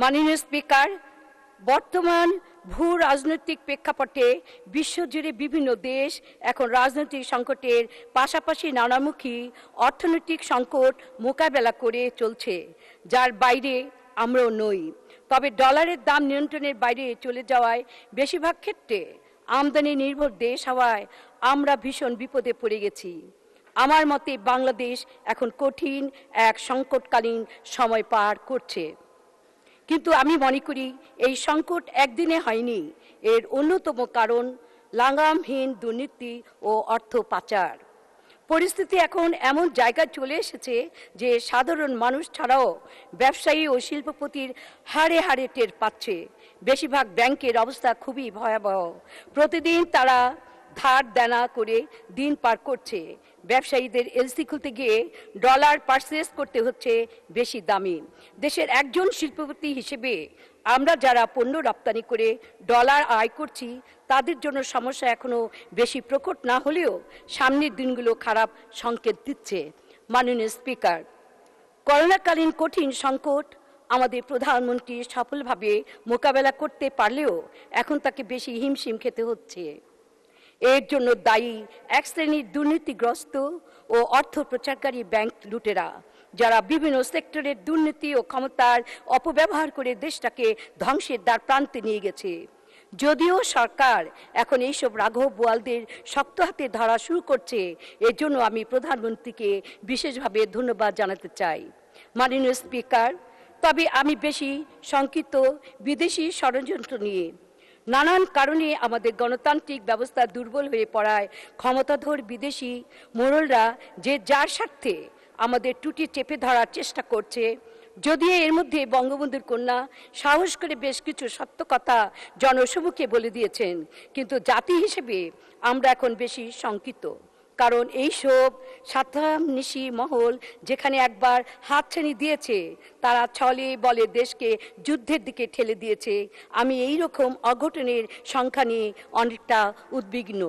মাননীয় স্পিকার বর্তমান ভূ রাজনৈতিক প্রেক্ষাপটে বিশ্বজুড়ে বিভিন্ন দেশ এখন রাজনৈতিক সংকটের পাশাপাশি নানামুখী অর্থনৈতিক সংকট মোকাবেলা করে চলছে যার বাইরে আমরাও নই তবে ডলারের দাম নিয়ন্ত্রণের বাইরে চলে যাওয়ায় বেশিরভাগ ক্ষেত্রে আমদানি নির্ভর দেশ হওয়ায় আমরা ভীষণ বিপদে পড়ে গেছি আমার মতে বাংলাদেশ এখন কঠিন এক সংকটকালীন সময় পার করছে কিন্তু আমি মনে করি এই সংকট একদিনে হয়নি এর অন্যতম কারণ লাগামহীন দুর্নীতি ও অর্থ পাচার পরিস্থিতি এখন এমন জায়গায় চলে এসেছে যে সাধারণ মানুষ ছাড়াও ব্যবসায়ী ও শিল্পপতির হারে হারে টের পাচ্ছে বেশিরভাগ ব্যাংকের অবস্থা খুবই ভয়াবহ প্রতিদিন তারা ধার দেনা করে দিন পার করছে ব্যবসায়ীদের এলসি খুলতে গিয়ে ডলার পার্সেস করতে হচ্ছে বেশি দামি দেশের একজন শিল্পপতি হিসেবে আমরা যারা পণ্য রপ্তানি করে ডলার আয় করছি তাদের জন্য সমস্যা এখনও বেশি প্রকট না হলেও সামনের দিনগুলো খারাপ সংকেত দিচ্ছে মাননীয় স্পিকার করোনাকালীন কঠিন সংকট আমাদের প্রধানমন্ত্রী সফলভাবে মোকাবেলা করতে পারলেও এখন তাকে বেশি হিমশিম খেতে হচ্ছে এর জন্য দায়ী এক শ্রেণীর দুর্নীতিগ্রস্ত ও অর্থ প্রচারকারী ব্যাংক লুটেরা যারা বিভিন্ন সেক্টরের দুর্নীতি ও ক্ষমতার অপব্যবহার করে দেশটাকে ধ্বংসের দ্বার প্রান্তে নিয়ে গেছে যদিও সরকার এখন এইসব রাঘব বোয়ালদের শক্ত হাতে ধরা শুরু করছে এর জন্য আমি প্রধানমন্ত্রীকে বিশেষভাবে ধন্যবাদ জানাতে চাই মাননীয় স্পিকার তবে আমি বেশি সংক্ষিপ্ত বিদেশি ষড়যন্ত্র নিয়ে নানান কারণে আমাদের গণতান্ত্রিক ব্যবস্থা দুর্বল হয়ে পড়ায় ক্ষমতাধর বিদেশি মোড়লরা যে যার স্বার্থে আমাদের টুটি চেপে ধরার চেষ্টা করছে যদিও এর মধ্যে বঙ্গবন্ধুর কন্যা সাহস করে বেশ কিছু সত্য কথা জনসমুখে বলে দিয়েছেন কিন্তু জাতি হিসেবে আমরা এখন বেশি শঙ্কিত কারণ এইসব সাতামনিশি মহল যেখানে একবার হাত ছেনি দিয়েছে তারা ছলে বলে দেশকে যুদ্ধের দিকে ঠেলে দিয়েছে আমি এই রকম অঘটনের সংখ্যা নিয়ে অনেকটা উদ্বিগ্ন